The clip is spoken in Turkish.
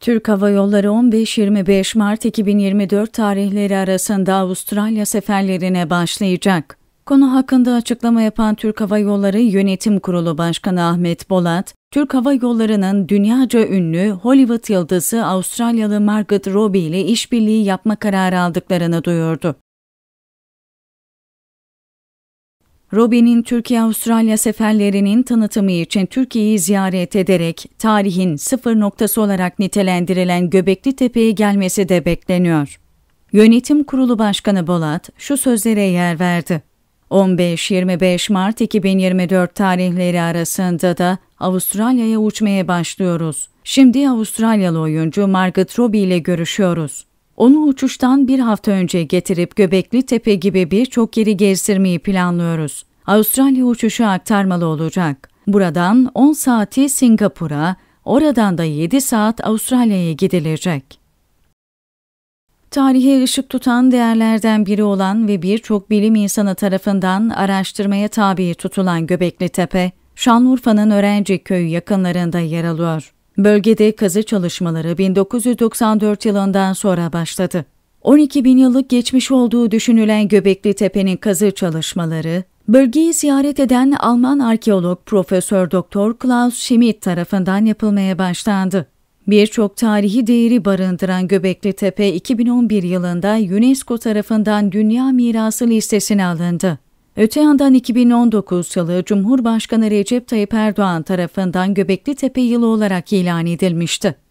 Türk Hava Yolları 15-25 Mart 2024 tarihleri arasında Avustralya seferlerine başlayacak. Konu hakkında açıklama yapan Türk Hava Yolları Yönetim Kurulu Başkanı Ahmet Bolat, Türk Hava Yolları'nın dünyaca ünlü Hollywood yıldızı Avustralyalı Margaret Robbie ile işbirliği yapma kararı aldıklarını duyurdu. Robin'in Türkiye-Avustralya seferlerinin tanıtımı için Türkiye'yi ziyaret ederek tarihin sıfır noktası olarak nitelendirilen Göbekli Tepe'ye gelmesi de bekleniyor. Yönetim Kurulu Başkanı Bolat şu sözlere yer verdi. 15-25 Mart 2024 tarihleri arasında da Avustralya'ya uçmaya başlıyoruz. Şimdi Avustralyalı oyuncu Margaret Robbie ile görüşüyoruz. Onu uçuştan bir hafta önce getirip Göbekli Tepe gibi birçok yeri gezdirmeyi planlıyoruz. Avustralya uçuşu aktarmalı olacak. Buradan 10 saati Singapur'a, oradan da 7 saat Avustralya'ya gidilecek. Tarihe ışık tutan değerlerden biri olan ve birçok bilim insanı tarafından araştırmaya tabi tutulan Göbekli Tepe, Şanlıurfa'nın Öğrenci Köyü yakınlarında yer alıyor. Bölgede kazı çalışmaları 1994 yılından sonra başladı. 12 bin yıllık geçmiş olduğu düşünülen Göbekli Tepe'nin kazı çalışmaları, bölgeyi ziyaret eden Alman arkeolog Profesör Doktor Klaus Schmidt tarafından yapılmaya başlandı. Birçok tarihi değeri barındıran Göbekli Tepe 2011 yılında UNESCO tarafından Dünya Mirası listesine alındı. Öte yandan 2019 yılı Cumhurbaşkanı Recep Tayyip Erdoğan tarafından Göbekli Tepe yılı olarak ilan edilmişti.